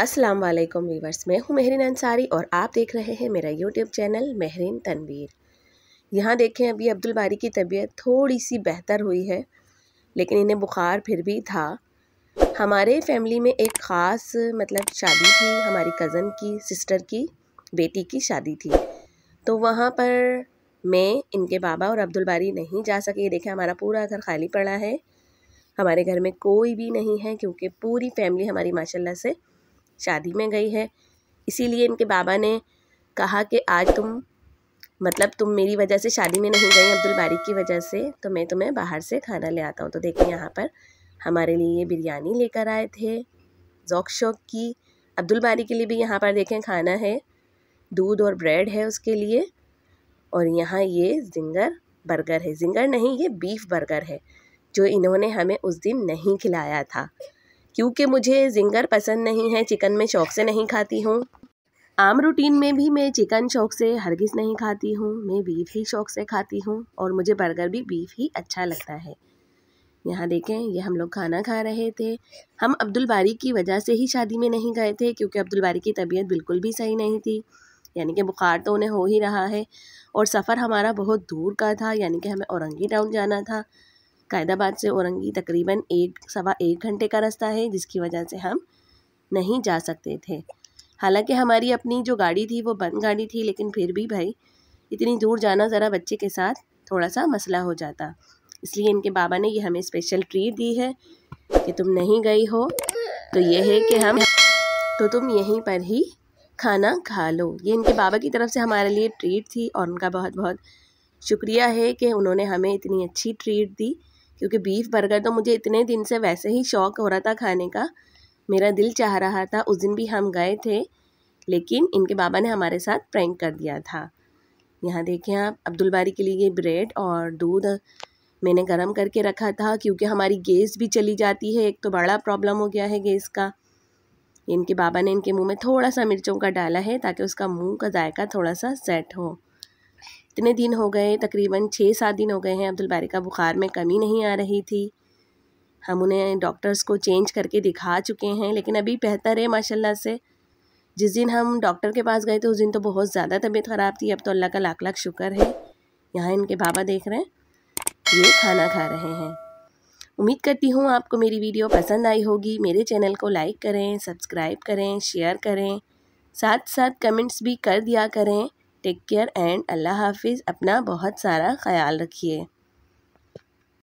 अस्सलाम वालेकुम वीवर्स मैं हूँ महरीन अंसारी और आप देख रहे हैं मेरा यूट्यूब चैनल महरीन तनवीर यहाँ देखें अभी अब्दुल बारी की तबीयत थोड़ी सी बेहतर हुई है लेकिन इन्हें बुखार फिर भी था हमारे फैमिली में एक ख़ास मतलब शादी थी हमारी कज़न की सिस्टर की बेटी की शादी थी तो वहाँ पर मैं इनके बाबा और अब्दुल बारी नहीं जा सके देखें हमारा पूरा घर खाली पड़ा है हमारे घर में कोई भी नहीं है क्योंकि पूरी फैमिली हमारी माशाल्लाह से शादी में गई है इसीलिए इनके बाबा ने कहा कि आज तुम मतलब तुम मेरी वजह से शादी में नहीं गई अब्दुल बारी की वजह से तो मैं तुम्हें बाहर से खाना ले आता हूँ तो देखिए यहाँ पर हमारे लिए ये बिरयानी लेकर आए थे जौक शौक की अब्दुल बारी के लिए भी यहाँ पर देखें खाना है दूध और ब्रेड है उसके लिए और यहाँ ये जिंगर बर्गर है जिंगर नहीं ये बीफ बर्गर है जो इन्होंने हमें उस दिन नहीं खिलाया था क्योंकि मुझे जिंगर पसंद नहीं है चिकन में शौक से नहीं खाती हूँ आम रूटीन में भी मैं चिकन शौक से हरगिज़ नहीं खाती हूँ मैं बीफ ही शौक से खाती हूँ और मुझे बर्गर भी बीफ ही अच्छा लगता है यहाँ देखें ये हम लोग खाना खा रहे थे हम अब्दुल बारी की वजह से ही शादी में नहीं गए थे क्योंकि अब्दुल बारी की तबीयत बिल्कुल भी सही नहीं थी यानी कि बुखार तो उन्हें हो ही रहा है और सफ़र हमारा बहुत दूर का था यानी कि हमें औरंगी टाउन जाना था कायदाबाद से औरंगी तकरीबन एक सवा एक घंटे का रास्ता है जिसकी वजह से हम नहीं जा सकते थे हालांकि हमारी अपनी जो गाड़ी थी वो बंद गाड़ी थी लेकिन फिर भी भाई इतनी दूर जाना ज़रा बच्चे के साथ थोड़ा सा मसला हो जाता इसलिए इनके बाबा ने ये हमें स्पेशल ट्रीट दी है कि तुम नहीं गई हो तो ये है कि हम तो तुम यहीं पर ही खाना खा लो ये इनके बाबा की तरफ से हमारे लिए ट्रीट थी और उनका बहुत बहुत शुक्रिया है कि उन्होंने हमें इतनी अच्छी ट्रीट दी क्योंकि बीफ बर्गर तो मुझे इतने दिन से वैसे ही शौक हो रहा था खाने का मेरा दिल चाह रहा था उस दिन भी हम गए थे लेकिन इनके बाबा ने हमारे साथ प्रैंक कर दिया था यहाँ देखें आप अब्दुल बारी के लिए ये ब्रेड और दूध मैंने गरम करके रखा था क्योंकि हमारी गैस भी चली जाती है एक तो बड़ा प्रॉब्लम हो गया है गैस का इनके बाबा ने इनके मुंह में थोड़ा सा मिर्चों का डाला है ताकि उसका मुंह का जायका थोड़ा सा सेट हो इतने दिन हो गए तकरीबन छः सात दिन हो गए हैं अब्दुल बारी का बुखार में कमी नहीं आ रही थी हम उन्हें डॉक्टर्स को चेंज करके दिखा चुके हैं लेकिन अभी बेहतर है माशाल्लाह से जिस दिन हम डॉक्टर के पास गए थे उस दिन तो बहुत ज़्यादा तबीयत ख़राब थी अब तो अल्लाह का लाख लाख शुक्र है यहाँ इनके बाबा देख रहे हैं ये खाना खा रहे हैं उम्मीद करती हूँ आपको मेरी वीडियो पसंद आई होगी मेरे चैनल को लाइक करें सब्सक्राइब करें शेयर करें साथ साथ कमेंट्स भी कर दिया करें टेक केयर एंड अल्लाह हाफिज़ अपना बहुत सारा ख्याल रखिए